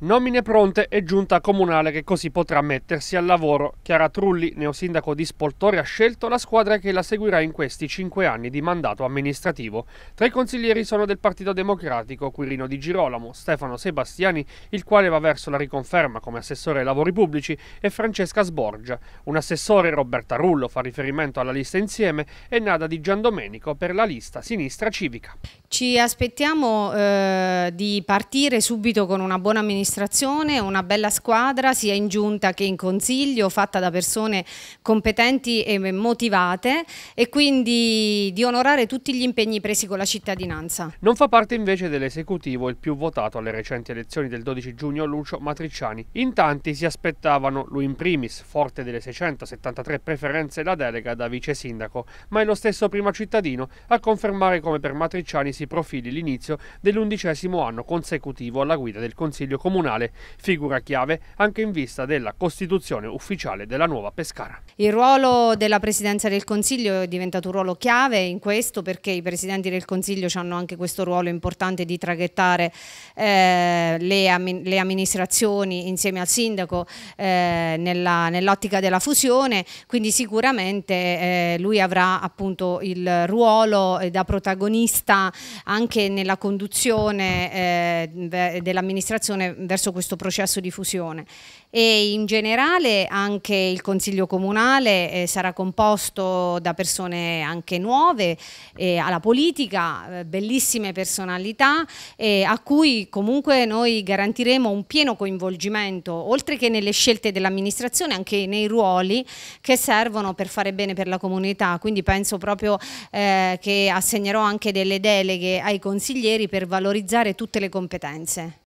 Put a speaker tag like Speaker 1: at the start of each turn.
Speaker 1: Nomine pronte e giunta comunale che così potrà mettersi al lavoro. Chiara Trulli, neosindaco di Spoltore, ha scelto la squadra che la seguirà in questi cinque anni di mandato amministrativo. Tra i consiglieri sono del Partito Democratico Quirino Di Girolamo, Stefano Sebastiani, il quale va verso la riconferma come assessore ai lavori pubblici, e Francesca Sborgia. Un assessore, Roberta Rullo, fa riferimento alla lista insieme e Nada di Giandomenico per la lista sinistra civica.
Speaker 2: Ci aspettiamo eh, di partire subito con una buona amministrazione amministrazione, una bella squadra sia in giunta che in consiglio fatta da persone competenti e motivate e quindi di onorare tutti gli impegni presi con la cittadinanza.
Speaker 1: Non fa parte invece dell'esecutivo il più votato alle recenti elezioni del 12 giugno Lucio Matriciani. In tanti si aspettavano lui in primis, forte delle 673 preferenze, la delega da vice sindaco, ma è lo stesso primo cittadino a confermare come per Matriciani si profili l'inizio dell'undicesimo anno consecutivo alla guida del Consiglio Comunale comunale, figura chiave anche in vista della costituzione ufficiale della nuova Pescara.
Speaker 2: Il ruolo della Presidenza del Consiglio è diventato un ruolo chiave in questo perché i Presidenti del Consiglio hanno anche questo ruolo importante di traghettare eh, le, le, amministrazioni insieme al Sindaco eh, nell'ottica nell della fusione, quindi sicuramente eh, lui avrà appunto il ruolo eh, da protagonista anche nella conduzione eh, dell'amministrazione verso questo processo di fusione e in generale anche il Consiglio Comunale eh, sarà composto da persone anche nuove eh, alla politica, eh, bellissime personalità eh, a cui comunque noi garantiremo un pieno coinvolgimento oltre che nelle scelte dell'amministrazione anche nei ruoli che servono per fare bene per la comunità quindi penso proprio eh, che assegnerò anche delle deleghe ai consiglieri per valorizzare tutte le competenze.